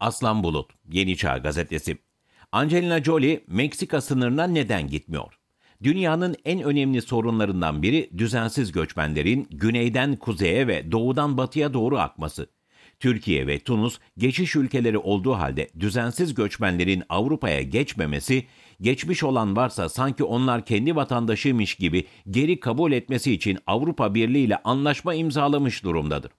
Aslan Bulut, Yeni Çağ Gazetesi. Angelina Jolie Meksika sınırına neden gitmiyor? Dünyanın en önemli sorunlarından biri düzensiz göçmenlerin güneyden kuzeye ve doğudan batıya doğru akması. Türkiye ve Tunus geçiş ülkeleri olduğu halde düzensiz göçmenlerin Avrupa'ya geçmemesi, geçmiş olan varsa sanki onlar kendi vatandaşıymış gibi geri kabul etmesi için Avrupa Birliği ile anlaşma imzalamış durumdadır.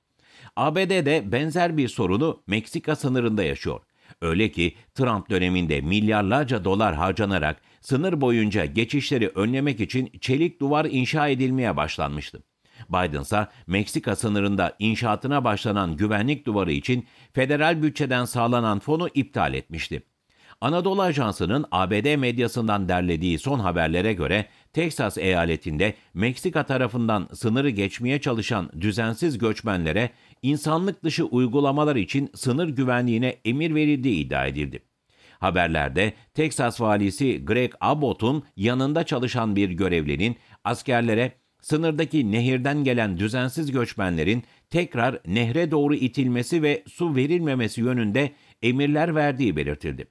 ABD'de benzer bir sorunu Meksika sınırında yaşıyor. Öyle ki Trump döneminde milyarlarca dolar harcanarak sınır boyunca geçişleri önlemek için çelik duvar inşa edilmeye başlanmıştı. Biden ise Meksika sınırında inşaatına başlanan güvenlik duvarı için federal bütçeden sağlanan fonu iptal etmişti. Anadolu Ajansı'nın ABD medyasından derlediği son haberlere göre Teksas eyaletinde Meksika tarafından sınırı geçmeye çalışan düzensiz göçmenlere insanlık dışı uygulamalar için sınır güvenliğine emir verildiği iddia edildi. Haberlerde Teksas valisi Greg Abbott'un yanında çalışan bir görevlinin askerlere sınırdaki nehirden gelen düzensiz göçmenlerin tekrar nehre doğru itilmesi ve su verilmemesi yönünde emirler verdiği belirtildi.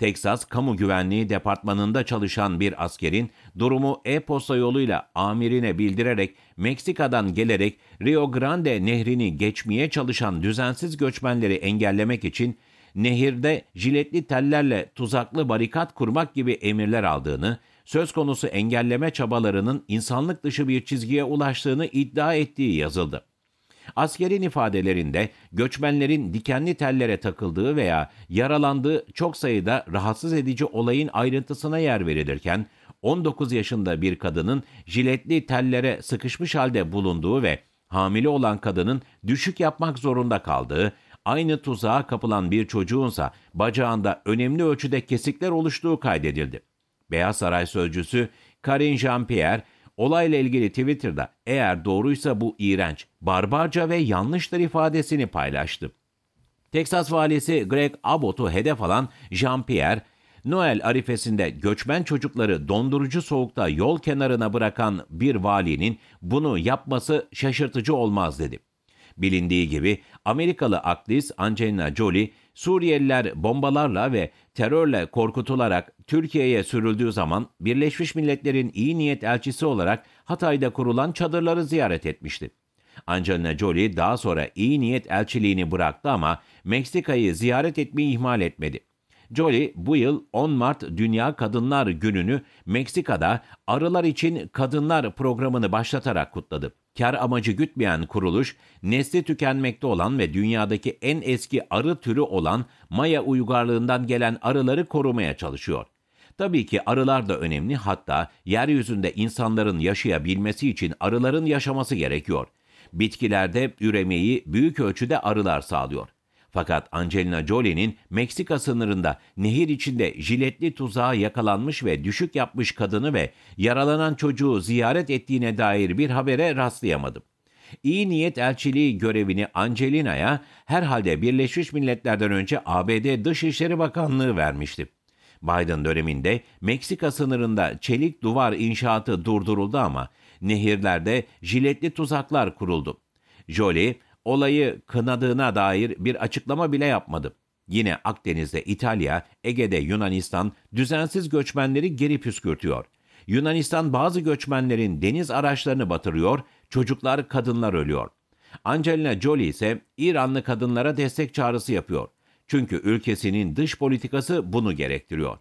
Teksas Kamu Güvenliği Departmanı'nda çalışan bir askerin durumu e-posta yoluyla amirine bildirerek Meksika'dan gelerek Rio Grande nehrini geçmeye çalışan düzensiz göçmenleri engellemek için nehirde jiletli tellerle tuzaklı barikat kurmak gibi emirler aldığını, söz konusu engelleme çabalarının insanlık dışı bir çizgiye ulaştığını iddia ettiği yazıldı. Askerin ifadelerinde göçmenlerin dikenli tellere takıldığı veya yaralandığı çok sayıda rahatsız edici olayın ayrıntısına yer verilirken 19 yaşında bir kadının jiletli tellere sıkışmış halde bulunduğu ve hamile olan kadının düşük yapmak zorunda kaldığı, aynı tuzağa kapılan bir çocuğunsa bacağında önemli ölçüde kesikler oluştuğu kaydedildi. Beyaz Saray sözcüsü Karin Jean-Pierre Olayla ilgili Twitter'da eğer doğruysa bu iğrenç, barbarca ve yanlıştır ifadesini paylaştı. Texas valisi Greg Abbott'u hedef alan Jean-Pierre, Noel arifesinde göçmen çocukları dondurucu soğukta yol kenarına bırakan bir valinin bunu yapması şaşırtıcı olmaz dedi. Bilindiği gibi Amerikalı aktris Angelina Jolie Suriyeliler bombalarla ve terörle korkutularak Türkiye'ye sürüldüğü zaman Birleşmiş Milletler'in iyi niyet elçisi olarak Hatay'da kurulan çadırları ziyaret etmişti. Angelina Jolie daha sonra iyi niyet elçiliğini bıraktı ama Meksika'yı ziyaret etmeyi ihmal etmedi. Jolie bu yıl 10 Mart Dünya Kadınlar Günü'nü Meksika'da Arılar için Kadınlar programını başlatarak kutladı. Kar amacı gütmeyen kuruluş, nesli tükenmekte olan ve dünyadaki en eski arı türü olan Maya uygarlığından gelen arıları korumaya çalışıyor. Tabii ki arılar da önemli hatta yeryüzünde insanların yaşayabilmesi için arıların yaşaması gerekiyor. Bitkilerde üremeyi büyük ölçüde arılar sağlıyor. Fakat Angelina Jolie'nin Meksika sınırında nehir içinde jiletli tuzağa yakalanmış ve düşük yapmış kadını ve yaralanan çocuğu ziyaret ettiğine dair bir habere rastlayamadım. İyi niyet elçiliği görevini Angelina'ya herhalde Birleşmiş Milletler'den önce ABD Dışişleri Bakanlığı vermişti. Biden döneminde Meksika sınırında çelik duvar inşaatı durduruldu ama nehirlerde jiletli tuzaklar kuruldu. Jolie, olayı kınadığına dair bir açıklama bile yapmadı. Yine Akdeniz'de İtalya, Ege'de Yunanistan düzensiz göçmenleri geri püskürtüyor. Yunanistan bazı göçmenlerin deniz araçlarını batırıyor, çocuklar, kadınlar ölüyor. Angelina Jolie ise İranlı kadınlara destek çağrısı yapıyor. Çünkü ülkesinin dış politikası bunu gerektiriyor.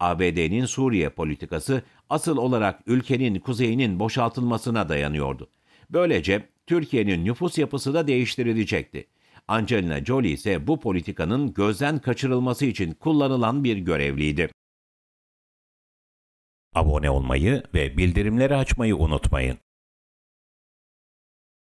ABD'nin Suriye politikası asıl olarak ülkenin kuzeyinin boşaltılmasına dayanıyordu. Böylece Türkiye'nin nüfus yapısı da değiştirilecekti. Angelina Jolie ise bu politikanın gözden kaçırılması için kullanılan bir görevliydi. Abone olmayı ve bildirimleri açmayı unutmayın.